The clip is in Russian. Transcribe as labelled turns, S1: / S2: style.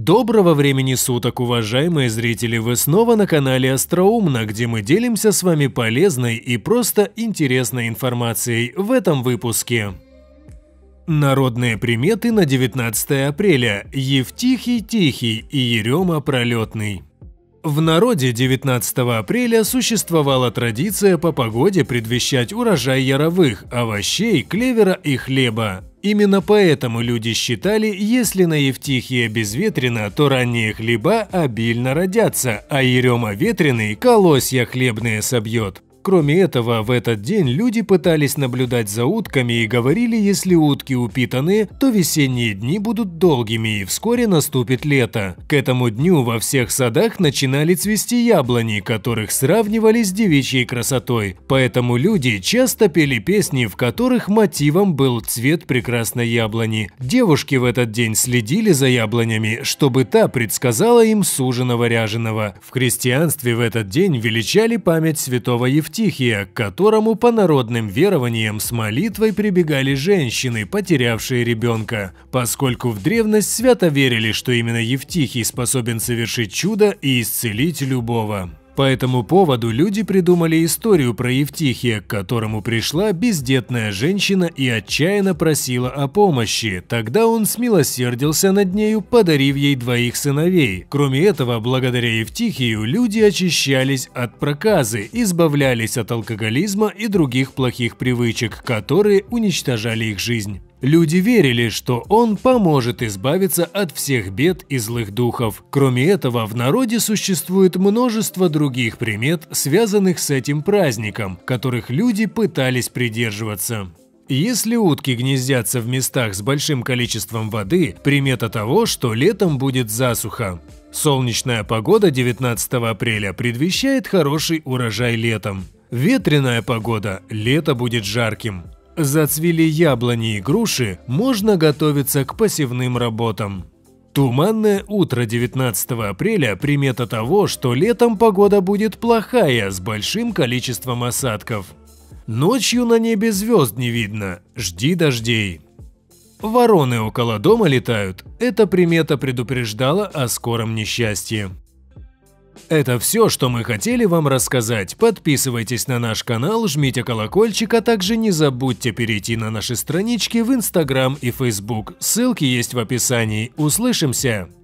S1: Доброго времени суток, уважаемые зрители! Вы снова на канале Остроумно, где мы делимся с вами полезной и просто интересной информацией в этом выпуске. Народные приметы на 19 апреля. Евтихий тихий и Ерема пролетный. В народе 19 апреля существовала традиция по погоде предвещать урожай яровых, овощей, клевера и хлеба, Именно поэтому люди считали, если на Евтихия безветрено, то ранние хлеба обильно родятся, а Ерема ветреный колосья хлебные собьет. Кроме этого, в этот день люди пытались наблюдать за утками и говорили, если утки упитаны, то весенние дни будут долгими и вскоре наступит лето. К этому дню во всех садах начинали цвести яблони, которых сравнивали с девичьей красотой. Поэтому люди часто пели песни, в которых мотивом был цвет прекрасной яблони. Девушки в этот день следили за яблонями, чтобы та предсказала им суженого ряженого. В христианстве в этот день величали память святого Евтима Евтихия, к которому по народным верованиям с молитвой прибегали женщины, потерявшие ребенка, поскольку в древность свято верили, что именно Евтихий способен совершить чудо и исцелить любого. По этому поводу люди придумали историю про Евтихия, к которому пришла бездетная женщина и отчаянно просила о помощи. Тогда он смилосердился над нею, подарив ей двоих сыновей. Кроме этого, благодаря Евтихию люди очищались от проказы, избавлялись от алкоголизма и других плохих привычек, которые уничтожали их жизнь. Люди верили, что он поможет избавиться от всех бед и злых духов. Кроме этого, в народе существует множество других примет, связанных с этим праздником, которых люди пытались придерживаться. Если утки гнездятся в местах с большим количеством воды, примета того, что летом будет засуха. Солнечная погода 19 апреля предвещает хороший урожай летом. Ветреная погода – лето будет жарким зацвели яблони и груши, можно готовиться к посевным работам. Туманное утро 19 апреля – примета того, что летом погода будет плохая с большим количеством осадков. Ночью на небе звезд не видно, жди дождей. Вороны около дома летают – эта примета предупреждала о скором несчастье. Это все, что мы хотели вам рассказать. Подписывайтесь на наш канал, жмите колокольчик, а также не забудьте перейти на наши странички в Instagram и Facebook. Ссылки есть в описании. Услышимся!